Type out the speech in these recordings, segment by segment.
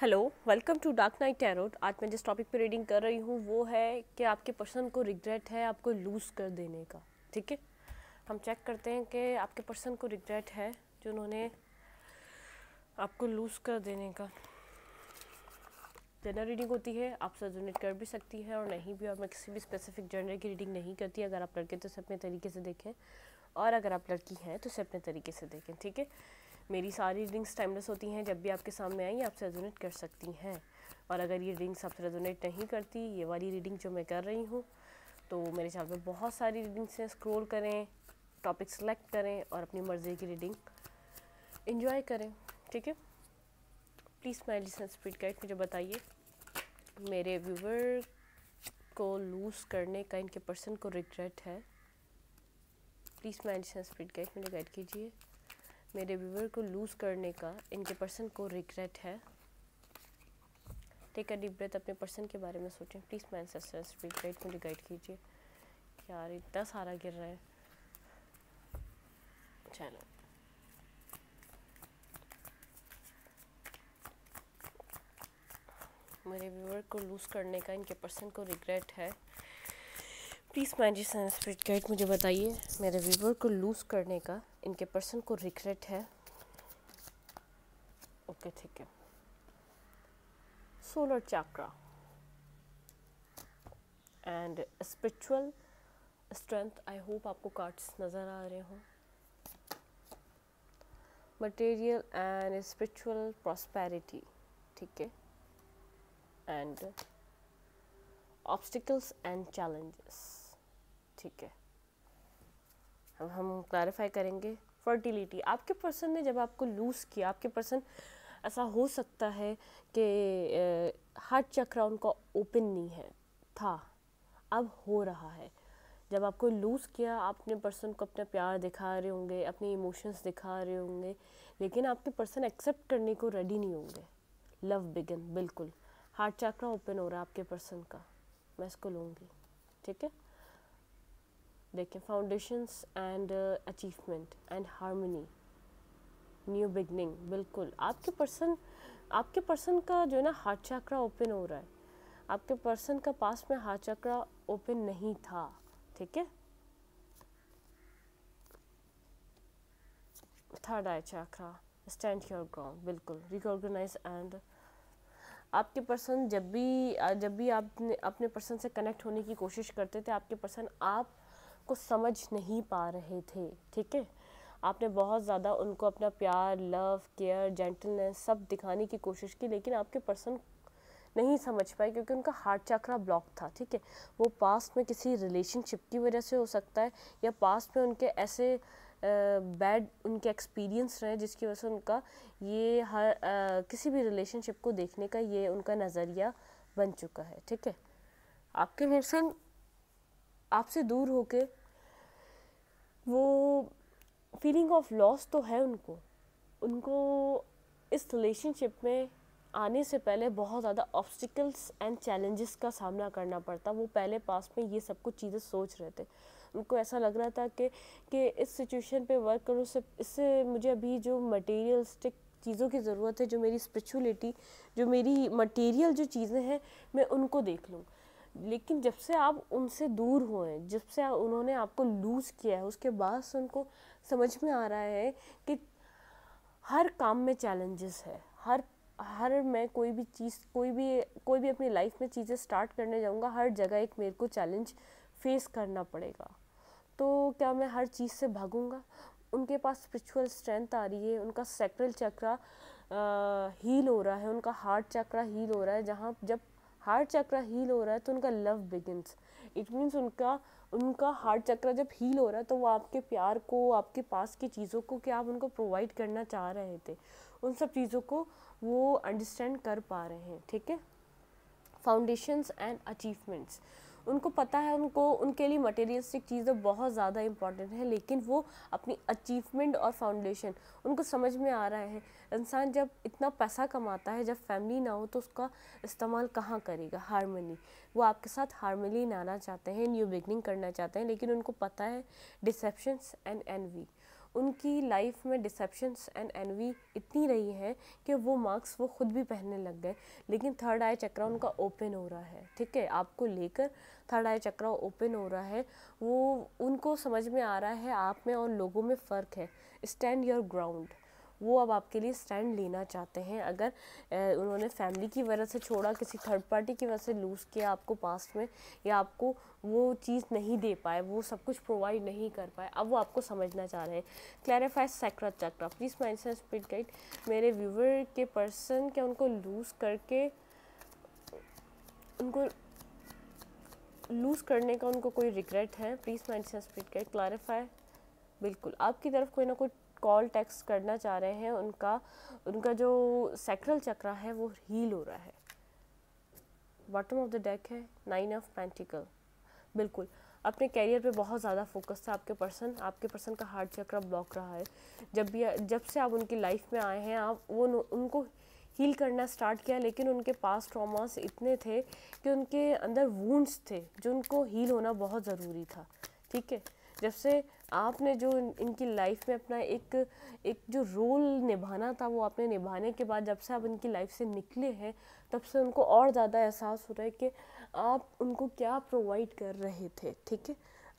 hello welcome to Dark Night Tarot आज मैं जिस टॉपिक पे रीडिंग कर रही हूँ वो है कि आपके पर्सन को रिग्रेट है आपको लूज़ कर देने का ठीक है हम चेक करते हैं कि आपके पर्सन को रिग्रेट है जो उन्होंने आपको लूज़ कर देने का जनरल रीडिंग होती है आप सजोनेट कर भी सकती है और नहीं भी और मैं किसी भी स्पेसिफिक जनरल की रीडिंग नहीं करती अगर आप लड़के तो से अपने तरीके से देखें और अगर आप लड़की हैं तो उसे अपने तरीके से देखें ठीक है मेरी सारी रीडिंग्स टाइमलेस होती हैं जब भी आपके सामने आई आप रेजोनेट कर सकती हैं और अगर ये रिंग्स आपसे रेजोनेट नहीं करती ये वाली रीडिंग जो मैं कर रही हूँ तो मेरे चैनल पर बहुत सारी रीडिंग्स हैं स्क्रोल करें टॉपिक सेलेक्ट करें और अपनी मर्ज़ी की रीडिंग इन्जॉय करें ठीक है please my listen speed guide मुझे बताइए मेरे व्यूवर को लूज़ करने का इनके पर्सन को रिग्रेट है please my listen speed guide मुझे गाइड कीजिए मेरे व्यूवर को लूज़ करने का इनके पर्सन को रिग्रेट है टेक अ डीप ब्रेथ अपने पर्सन के बारे में सोचें प्लीज़ मैं एंसेस्टर्स रिग्रेट मुझे गाइड कीजिए यार इतना सारा गिर रहा है चलो मेरे व्यूवर को लूज़ करने का इनके पर्सन को रिग्रेट है प्लीज़ मैजिक जी सेंस गाइड मुझे बताइए मेरे व्यूवर को लूज़ करने का इनके पर्सन को रिग्रेट है ओके ठीक है solar chakra and spiritual strength I hope आपको कार्ड्स नज़र आ रहे हों मटेरियल एंड स्पिरिचुअल प्रॉस्पेरिटी ठीक है एंड ऑब्स्टिकल्स एंड चैलेंजेस ठीक है अब हम क्लारीफाई करेंगे फर्टिलिटी आपके पर्सन ने जब आपको लूज़ किया आपके पर्सन ऐसा हो सकता है कि हार्ट चक्र उनका ओपन नहीं है था अब हो रहा है जब आपको लूज़ किया आप अपने पर्सन को अपना प्यार दिखा रहे होंगे अपने इमोशंस दिखा रहे होंगे लेकिन आपके पर्सन एक्सेप्ट करने को रेडी नहीं होंगे लव बिगन बिल्कुल हार्ट चक्र ओपन हो रहा है आपके पर्सन का मैं इसको लूँगी ठीक है They can and achievement and harmony new beginning बिल्कुल आपके पर्सन आपके पर्सन का जो है ना हार्ट चक्रा ओपन हो रहा है आपके पर्सन का पास में हार्ट चक्रा ओपन नहीं था ठीक है third eye chakra stand your ground बिल्कुल रिकॉर्गनाइज एंड आपके पर्सन जब भी जब भी आपने अपने पर्सन से कनेक्ट होने की कोशिश करते थे आपके पर्सन आप को समझ नहीं पा रहे थे ठीक है आपने बहुत ज़्यादा उनको अपना प्यार लव केयर जेंटलनेस सब दिखाने की कोशिश की लेकिन आपके पर्सन नहीं समझ पाए क्योंकि उनका हार्ट चक्रा ब्लॉक था ठीक है वो पास्ट में किसी रिलेशनशिप की वजह से हो सकता है या पास्ट में उनके ऐसे बैड उनके एक्सपीरियंस रहे जिसकी वजह से उनका ये हर आ, किसी भी रिलेशनशिप को देखने का ये उनका नज़रिया बन चुका है ठीक है आपके पर्सन आपसे दूर होके वो फीलिंग ऑफ लॉस तो है उनको उनको इस रिलेशनशिप में आने से पहले बहुत ज़्यादा ऑब्स्टिकल्स एंड चैलेंजेस का सामना करना पड़ता वो पहले पास में ये सब कुछ चीज़ें सोच रहे थे उनको ऐसा लग रहा था कि कि इस सिचुएशन पे वर्क करूँ से इससे मुझे अभी जो मटेरियलिस्टिक चीज़ों की ज़रूरत है जो मेरी स्पिरिचुअलिटी जो मेरी मटेरियल जो चीज़ें हैं मैं उनको देख लूँ लेकिन जब से आप उनसे दूर हुए जब से उन्होंने आपको लूज़ किया है उसके बाद से उनको समझ में आ रहा है कि हर काम में चैलेंजेस है हर हर मैं कोई भी चीज़ कोई भी कोई भी अपनी लाइफ में चीज़ें स्टार्ट करने जाऊँगा हर जगह एक मेरे को चैलेंज फेस करना पड़ेगा तो क्या मैं हर चीज़ से भागूँगा उनके पास स्पिरिचुअल स्ट्रेंथ आ रही है उनका सेक्रल चक्रा हील हो रहा है उनका हार्ट चक्रा हील हो रहा है जहाँ जब हार्ट चक्र हील हो रहा है तो उनका लव बिगिनस इट मीन्स उनका उनका हार्ट चक्र जब हील हो रहा है तो वो आपके प्यार को आपके पास की चीज़ों को क्या आप उनको प्रोवाइड करना चाह रहे थे उन सब चीज़ों को वो अंडरस्टैंड कर पा रहे हैं ठीक है फाउंडेशंस एंड अचीवमेंट्स उनको पता है उनको उनके लिए मटेरियलिस्टिक चीज़ें बहुत ज़्यादा इंपॉर्टेंट है लेकिन वो अपनी अचीवमेंट और फाउंडेशन उनको समझ में आ रहा है इंसान जब इतना पैसा कमाता है जब फैमिली ना हो तो उसका इस्तेमाल कहाँ करेगा हारमोनी वो आपके साथ हारमनी लाना चाहते हैं न्यू बिगनिंग करना चाहते हैं लेकिन उनको पता है डिसेप्शंस एंड एनवी उनकी लाइफ में डिसेप्शंस एंड एनवी इतनी रही है कि वो मार्क्स वो खुद भी पहनने लग गए लेकिन थर्ड आई चक्रा उनका ओपन हो रहा है ठीक है आपको लेकर थर्ड आई चक्रा ओपन हो रहा है वो उनको समझ में आ रहा है आप में और लोगों में फ़र्क है स्टैंड योर ग्राउंड वो अब आपके लिए स्टैंड लेना चाहते हैं अगर उन्होंने फैमिली की वजह से छोड़ा किसी थर्ड पार्टी की वजह से लूज़ किया आपको पास्ट में या आपको वो चीज़ नहीं दे पाए वो सब कुछ प्रोवाइड नहीं कर पाए अब वो आपको समझना चाह रहे हैं clarify sacral chakra please mind से स्पीड गाइड मेरे व्यूवर के पर्सन के उनको लूज़ करके उनको लूज़ करने का उनको कोई रिग्रेट है प्लीज़ माइंड से स्पीड गाइड क्लैरिफाई बिल्कुल आपकी तरफ कोई ना कोई कॉल टेक्स्ट करना चाह रहे हैं उनका उनका जो सेक्रल चक्रा है वो हील हो रहा है बॉटम ऑफ द डेक है नाइन ऑफ पेंटिकल बिल्कुल अपने कैरियर पे बहुत ज़्यादा फोकस था आपके पर्सन आपके पर्सन का हार्ट चक्र ब्लॉक रहा है जब भी जब से आप उनकी लाइफ में आए हैं आप वो उनको हील करना स्टार्ट किया लेकिन उनके पास ट्रॉमास इतने थे कि उनके अंदर वूंड्स थे जो उनको हील होना बहुत ज़रूरी था ठीक है जब से आपने जो इनकी लाइफ में अपना एक एक जो रोल निभाना था वो आपने निभाने के बाद जब से आप इनकी लाइफ से निकले हैं तब से उनको और ज़्यादा एहसास हो रहा है कि आप उनको क्या प्रोवाइड कर रहे थे ठीक है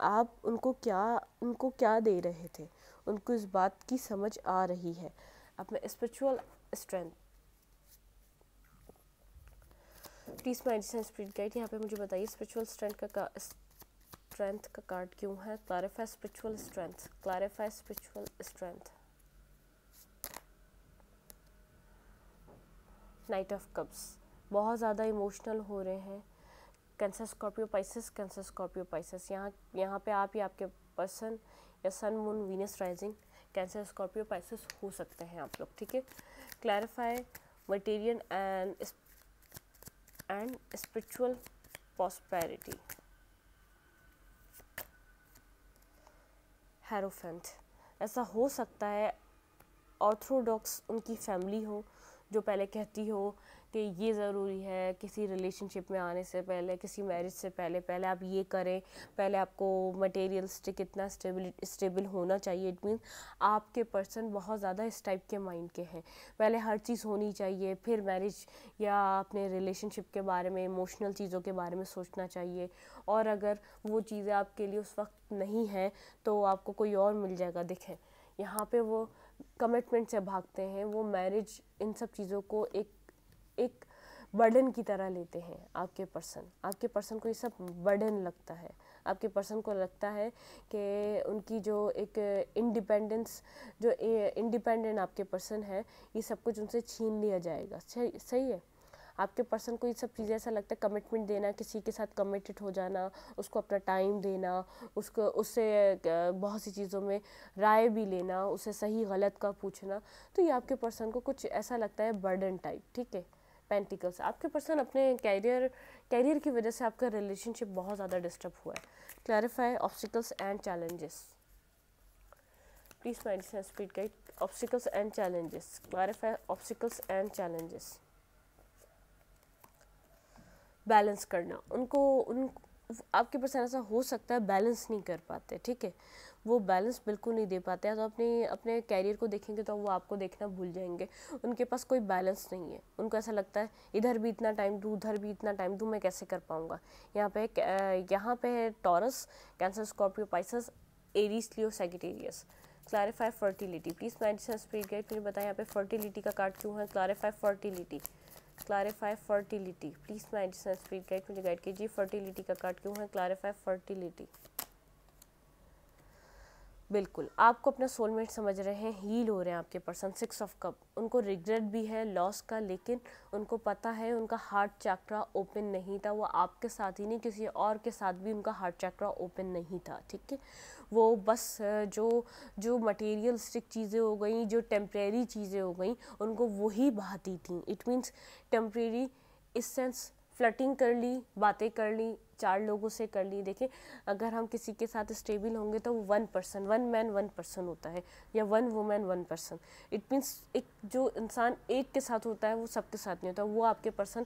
आप उनको क्या उनको क्या दे रहे थे उनको इस बात की समझ आ रही है अपने spiritual strength please mind spirit guide यहाँ पे मुझे बताइए स्पिरिचुअल स्ट्रेंथ का, का स्ट्रेंथ का कार्ड क्यों है clarify spiritual strength clarify spiritual strength knight of cups बहुत ज़्यादा इमोशनल हो रहे हैं Cancer Scorpio Pisces Cancer Scorpio Pisces यहाँ यहाँ पे आप या आपके पर्सन या sun moon Venus rising Cancer Scorpio Pisces हो सकते हैं आप लोग ठीक है clarify material and and spiritual prosperity hierophant ऐसा हो सकता है ऑर्थोडॉक्स उनकी फैमिली हो जो पहले कहती हो कि ये ज़रूरी है किसी रिलेशनशिप में आने से पहले किसी मैरिज से पहले पहले आप ये करें पहले आपको मटेरियल कितना स्टेबल स्टेबल होना चाहिए इट मीन आपके पर्सन बहुत ज़्यादा इस टाइप के माइंड के हैं पहले हर चीज़ होनी चाहिए फिर मैरिज या अपने रिलेशनशिप के बारे में इमोशनल चीज़ों के बारे में सोचना चाहिए और अगर वो चीज़ें आपके लिए उस वक्त नहीं हैं तो आपको कोई और मिल जाएगा दिखे यहाँ पे वो कमिटमेंट से भागते हैं वो मैरिज इन सब चीज़ों को एक एक बर्डन की तरह लेते हैं आपके पर्सन आपके पर्सन को ये सब बर्डन लगता है आपके पर्सन को लगता है कि उनकी जो एक इंडिपेंडेंस जो इंडिपेंडेंट आपके पर्सन है ये सब कुछ उनसे छीन लिया जाएगा सही है आपके पर्सन को ये सब चीज़ें ऐसा लगता है कमिटमेंट देना किसी के साथ कमिटेड हो जाना उसको अपना टाइम देना उसको उससे बहुत सी चीज़ों में राय भी लेना उसे सही गलत का पूछना तो ये आपके पर्सन को कुछ ऐसा लगता है बर्डन टाइप ठीक है पेंटिकल्स आपके पर्सन अपने कैरियर कैरियर की वजह से आपका रिलेशनशिप बहुत ज़्यादा डिस्टर्ब हुआ है clarify obstacles and challenges please mind speed guide obstacles and challenges clarify obstacles and challenges balance करना उनको उन आपके पर्सन ऐसा हो सकता है बैलेंस नहीं कर पाते ठीक है वो बैलेंस बिल्कुल नहीं दे पाते हैं तो अपने अपने कैरियर को देखेंगे तो वो आपको देखना भूल जाएंगे उनके पास कोई बैलेंस नहीं है उनको ऐसा लगता है इधर भी इतना टाइम दूँ उधर भी इतना टाइम दूँ मैं कैसे कर पाऊँगा यहाँ पे यहाँ पे है Taurus Cancer Scorpio Pisces Aries Leo Sagittarius clarify fertility please medicine speed guide मुझे बताएं यहाँ पे फर्टिलिटी का कार्ड क्यों है clarify fertility clarify fertility please medicine speed guide मुझे गाइड कीजिए फर्टिलिटी का कार्ड क्यों है क्लारीफाई फर्टिलिटी बिल्कुल आपको अपना सोलमेट समझ रहे हैं हील हो रहे हैं आपके पर्सन सिक्स ऑफ कप उनको रिग्रेट भी है लॉस का लेकिन उनको पता है उनका हार्ट चैक्रा ओपन नहीं था वो आपके साथ ही नहीं किसी और के साथ भी उनका हार्ट चैक्रा ओपन नहीं था ठीक है वो बस जो जो मटेरियलिस्टिक चीज़ें हो गई जो टेम्प्रेरी चीज़ें हो गई उनको वही भाती थी इट मीन्स टेम्प्रेरी इस सेंस फ्लटिंग कर ली बातें कर ली चार लोगों से कर ली देखें अगर हम किसी के साथ स्टेबल होंगे तो वो one person one man one person होता है या one women one person it means एक जो इंसान एक के साथ होता है वो सबके साथ नहीं होता वो आपके पर्सन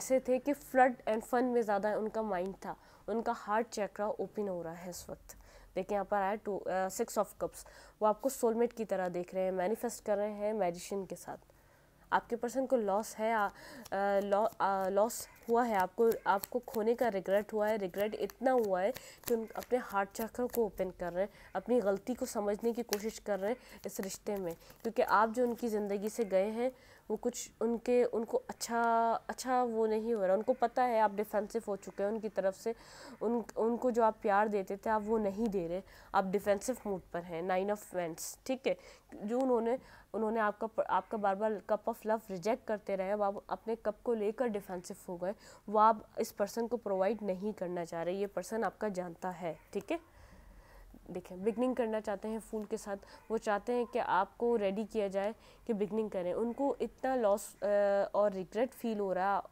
ऐसे थे कि फ्लड एंड फन में ज़्यादा उनका माइंड था उनका हार्ट चक्रा ओपन हो रहा है इस वक्त देखें यहाँ पर आया टू सिक्स ऑफ कप्स वो आपको सोलमेट की तरह देख रहे हैं मैनिफेस्ट कर रहे हैं मेजिशन के साथ आपके पर्सन को लॉस है लॉस हुआ है आपको आपको खोने का रिग्रेट हुआ है रिग्रेट इतना हुआ है कि उन अपने हार्ट चक्र को ओपन कर रहे हैं अपनी गलती को समझने की कोशिश कर रहे हैं इस रिश्ते में क्योंकि आप जो उनकी ज़िंदगी से गए हैं वो कुछ उनके उनको अच्छा अच्छा वो नहीं हो रहा उनको पता है आप डिफेंसिव हो चुके हैं उनकी तरफ से उन उनको जो आप प्यार देते थे आप वो नहीं दे रहे आप डिफेंसिव मूड पर हैं नाइन ऑफ वेंट्स ठीक है जो उन्होंने उन्होंने आपका आपका बार बार कप ऑफ लव रिजेक्ट करते रहे अब आप अपने कप को लेकर डिफेंसिव हो गए वो आप इस पर्सन को प्रोवाइड नहीं करना चाह रहे ये पर्सन आपका जानता है ठीक है देखें बिगनिंग करना चाहते हैं फूल के साथ वो चाहते हैं कि आपको रेडी किया जाए कि बिगनिंग करें उनको इतना लॉस और रिग्रेट फील हो रहा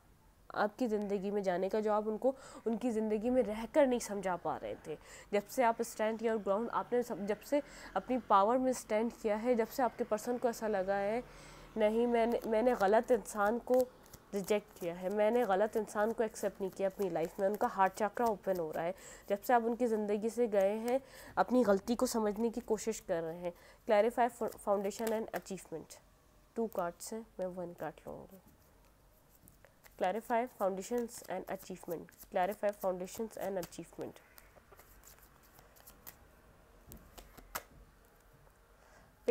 आपकी ज़िंदगी में जाने का जो आप उनको उनकी ज़िंदगी में रह कर नहीं समझा पा रहे थे जब से आप स्टैंड किया और ग्राउंड आपने सब जब से अपनी पावर में स्टैंड किया है जब से आपके पर्सन को ऐसा लगा है नहीं मैंने मैंने गलत इंसान को रिजेक्ट किया है मैंने गलत इंसान को एक्सेप्ट नहीं किया अपनी लाइफ में उनका हार्ट चक्रा ओपन हो रहा है जब से आप उनकी ज़िंदगी से गए हैं अपनी गलती को समझने की कोशिश कर रहे हैं clarify foundation and achievement two cards हैं मैं वन कार्ड लूँगी clarify foundations and achievement clarify foundations and achievement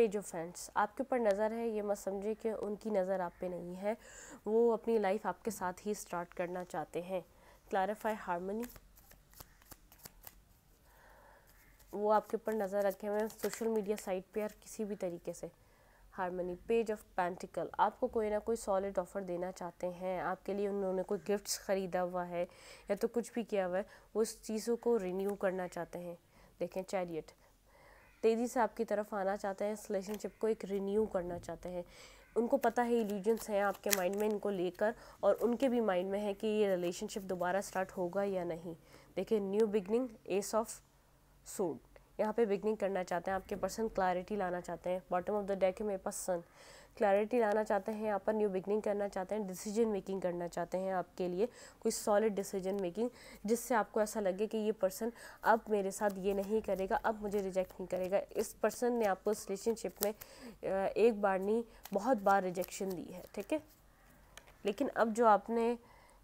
page friends आपके ऊपर नज़र है ये मत समझे कि उनकी नज़र आप पे नहीं है वो अपनी लाइफ आपके साथ ही स्टार्ट करना चाहते हैं क्लारीफाई हारमोनी वो आपके ऊपर नज़र रखे हुए हैं सोशल मीडिया साइट पे और किसी भी तरीके से हारमोनी पेज ऑफ पैंटिकल आपको कोई ना कोई सॉलिड ऑफ़र देना चाहते हैं आपके लिए उन्होंने कोई गिफ्ट्स ख़रीदा हुआ है या तो कुछ भी किया हुआ है वो उस चीज़ों को रिन्यू करना चाहते हैं देखें चैरियट तेज़ी से आपकी तरफ आना चाहते हैं इस रिलेशनशिप को एक रिन्यू करना चाहते हैं उनको पता है इल्यूजन्स हैं आपके माइंड में इनको लेकर और उनके भी माइंड में है कि ये रिलेशनशिप दोबारा स्टार्ट होगा या नहीं देखिए न्यू बिगनिंग एस ऑफ सोड यहाँ पे बिगनिंग करना चाहते हैं आपके पर्सन क्लैरिटी लाना चाहते हैं बॉटम ऑफ द डेक है मेरे पास सन क्लैरिटी लाना चाहते हैं यहाँ पर न्यू बिगनिंग करना चाहते हैं डिसीजन मेकिंग करना चाहते हैं आपके लिए कोई सॉलिड डिसीजन मेकिंग जिससे आपको ऐसा लगे कि ये पर्सन अब मेरे साथ ये नहीं करेगा अब मुझे रिजेक्ट नहीं करेगा इस पर्सन ने आपको इस रिलेशनशिप में एक बार नहीं बहुत बार रिजेक्शन दी है ठीक है लेकिन अब जो आपने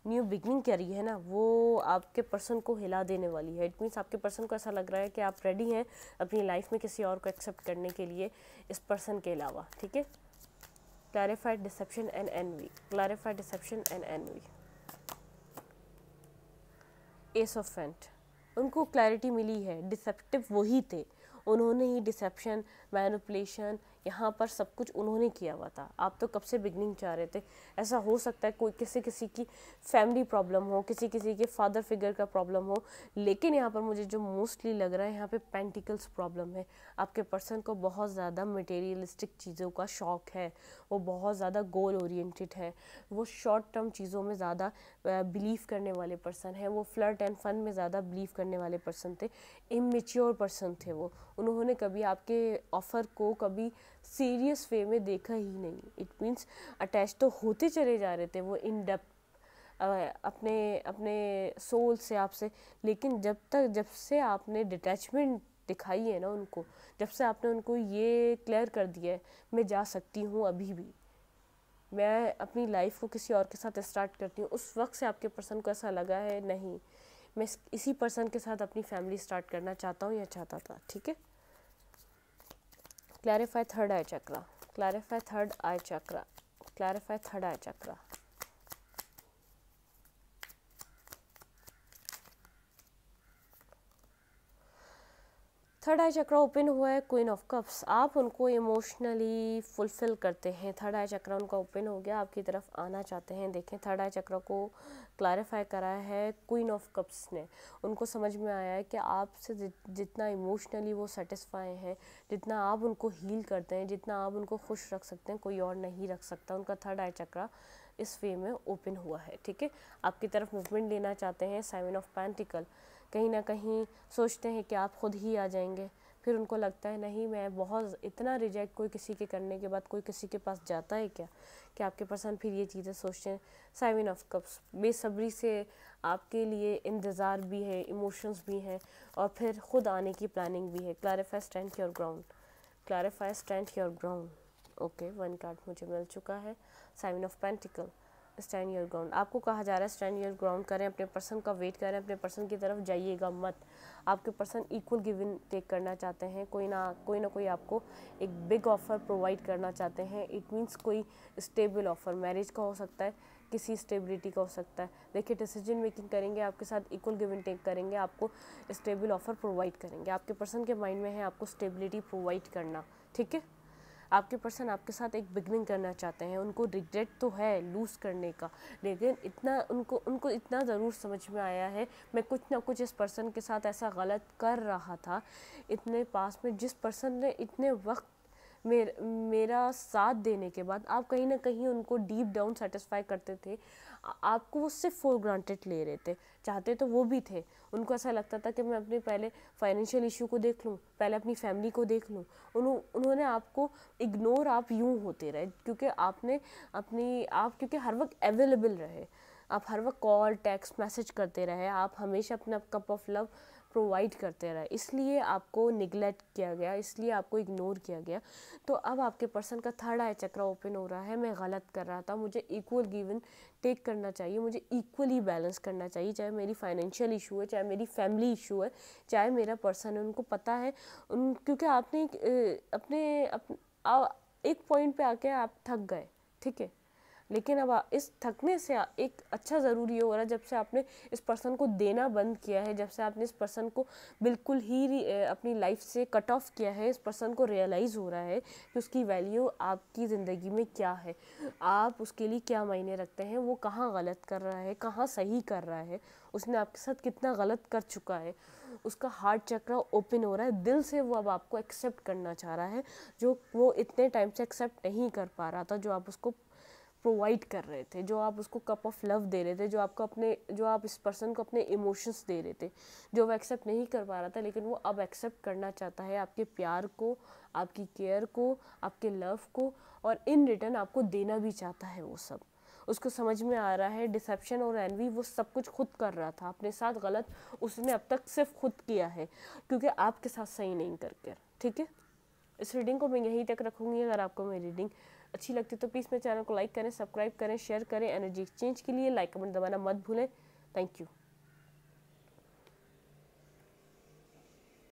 न्यू बिगनिंग कह रही है ना वो आपके पर्सन को हिला देने वाली है इट मीन्स आपके पर्सन को ऐसा लग रहा है कि आप रेडी हैं अपनी लाइफ में किसी और को एक्सेप्ट करने के लिए इस पर्सन के अलावा ठीक है clarified deception and envy clarified deception and V S of उनको क्लैरिटी मिली है डिसेप्टिव वही थे उन्होंने ही डिसेप्शन मैनुपलेशन यहाँ पर सब कुछ उन्होंने किया हुआ था आप तो कब से बिगनिंग चाह रहे थे ऐसा हो सकता है कोई किसी किसी की फैमिली प्रॉब्लम हो किसी किसी के फादर फिगर का प्रॉब्लम हो लेकिन यहाँ पर मुझे जो मोस्टली लग रहा है यहाँ पे पेंटिकल्स प्रॉब्लम है आपके पर्सन को बहुत ज़्यादा मटेरियलिस्टिक चीज़ों का शौक है वो बहुत ज़्यादा गोल ओरिएंटेड है वो शॉर्ट टर्म चीज़ों में ज़्यादा बिलीव करने वाले पर्सन हैं वो फ्लर्ट एंड फन में ज़्यादा बिलीव करने वाले पर्सन थे इमेच्योर पर्सन थे वो उन्होंने कभी आपके ऑफ़र को कभी सीरियस वे में देखा ही नहीं इट मीन्स अटैच तो होते चले जा रहे थे वो इन डेप अपने अपने सोल से आपसे लेकिन जब तक जब से आपने डिटैचमेंट दिखाई है ना उनको जब से आपने उनको ये क्लियर कर दिया है मैं जा सकती हूँ अभी भी मैं अपनी लाइफ को किसी और के साथ स्टार्ट करती हूँ उस वक्त से आपके पर्सन को ऐसा लगा है नहीं मैं इसी पर्सन के साथ अपनी फैमिली स्टार्ट करना चाहता हूँ या चाहता था ठीक है clarify third eye chakra clarify third eye chakra clarify third eye chakra third eye chakra open हुआ है क्वीन ऑफ कप्स आप उनको इमोशनली फुलफिल करते हैं थर्ड आई चक्र उनका ओपन हो गया आपकी तरफ आना चाहते हैं देखें थर्ड आई चक्रा को क्लैरिफाई करा है क्वीन ऑफ कप्स ने उनको समझ में आया है कि आपसे जितना इमोशनली वो सेटिस्फाई हैं जितना आप उनको हील करते हैं जितना आप उनको खुश रख सकते हैं कोई और नहीं रख सकता उनका थर्ड आई चक्र इस वे में ओपन हुआ है ठीक है आपकी तरफ मूवमेंट लेना चाहते हैं साइमिन ऑफ पैंटिकल कहीं ना कहीं सोचते हैं कि आप ख़ुद ही आ जाएंगे फिर उनको लगता है नहीं मैं बहुत इतना रिजेक्ट कोई किसी के करने के बाद कोई किसी के पास जाता है क्या कि आपके पर्सन फिर ये चीज़ें सोचते हैं सेवन ऑफ कप्स बेसब्री से आपके लिए इंतज़ार भी है इमोशंस भी हैं और फिर ख़ुद आने की प्लानिंग भी है clarify stand your ground clarify stand your ground okay one card मुझे मिल चुका है seven of pentacles stand your ground आपको कहा जा रहा है स्टैंड योर ग्राउंड करें अपने पर्सन का वेट करें अपने पर्सन की तरफ जाइएगा मत आपके पर्सन इक्वल गिविन टेक करना चाहते हैं कोई ना कोई ना कोई आपको एक बिग ऑफ़र प्रोवाइड करना चाहते हैं इट मीन्स कोई स्टेबल ऑफ़र मैरिज का हो सकता है किसी स्टेबिलिटी का हो सकता है देखिए डिसीजन मेकिंग करेंगे आपके साथ इक्वल गिव एंड टेक करेंगे आपको स्टेबल ऑफ़र प्रोवाइड करेंगे आपके पर्सन के माइंड में है आपको स्टेबिलिटी प्रोवाइड करना ठीक है आपके पर्सन आपके साथ एक बिगनिंग करना चाहते हैं उनको रिग्रेट तो है लूज़ करने का लेकिन इतना उनको उनको इतना ज़रूर समझ में आया है मैं कुछ ना कुछ इस पर्सन के साथ ऐसा गलत कर रहा था इतने पास में जिस पर्सन ने इतने वक्त मेर, मेरा साथ देने के बाद आप कहीं ना कहीं उनको डीप डाउन सेटिस्फाई करते थे आपको वो सिर्फ फॉर ग्रांटेड ले रहे थे चाहते तो वो भी थे उनको ऐसा लगता था कि मैं अपने पहले फाइनेंशियल इशू को देख लूँ पहले अपनी फैमिली को देख लूँ उन्हों उन्होंने आपको इग्नोर आप यूँ होते रहे क्योंकि आपने अपनी आप क्योंकि हर वक्त अवेलेबल रहे आप हर वक्त कॉल टेक्स्ट मैसेज करते रहे आप हमेशा अपना कप ऑफ लव प्रोवाइड करते रहे इसलिए आपको निगलेक्ट किया गया इसलिए आपको इग्नोर किया गया तो अब आपके पर्सन का थर्ड आई चक्रा ओपन हो रहा है मैं गलत कर रहा था मुझे इक्वल गिवन टेक करना चाहिए मुझे इक्वली बैलेंस करना चाहिए चाहे मेरी फाइनेंशियल इशू है चाहे मेरी फैमिली इशू है चाहे मेरा पर्सन है उनको पता है उन क्योंकि आपने अपने अप, आ, एक पॉइंट पे आके आप थक गए ठीक है लेकिन अब इस थकने से एक अच्छा ज़रूरी हो रहा है जब से आपने इस पर्सन को देना बंद किया है जब से आपने इस पर्सन को बिल्कुल ही अपनी लाइफ से कट ऑफ किया है इस पर्सन को रियलाइज़ हो रहा है कि उसकी वैल्यू आपकी ज़िंदगी में क्या है आप उसके लिए क्या मायने रखते हैं वो कहाँ गलत कर रहा है कहाँ सही कर रहा है उसने आपके साथ कितना गलत कर चुका है उसका हार्ट चक्र ओपन हो रहा है दिल से वो अब आपको एक्सेप्ट करना चाह रहा है जो वो इतने टाइम से एक्सेप्ट नहीं कर पा रहा था जो आप उसको प्रोवाइड कर रहे थे जो आप उसको कप ऑफ लव दे रहे थे जो आपको अपने जो आप इस पर्सन को अपने इमोशंस दे रहे थे जो वो एक्सेप्ट नहीं कर पा रहा था लेकिन वो अब एक्सेप्ट करना चाहता है आपके प्यार को आपकी केयर को आपके लव को और इन रिटर्न आपको देना भी चाहता है वो सब उसको समझ में आ रहा है डिसेप्शन और एनवी वो सब कुछ खुद कर रहा था अपने साथ गलत उसने अब तक सिर्फ खुद किया है क्योंकि आपके साथ सही नहीं करके ठीक है इस रीडिंग को मैं यहीं तक रखूँगी अगर आपको मेरी रीडिंग अच्छी लगती है तो प्लीज़ मेरे चैनल को लाइक करें सब्सक्राइब करें शेयर करें एनर्जी एक्सचेंज के लिए लाइक कमेंट दबाना मत भूलें थैंक यू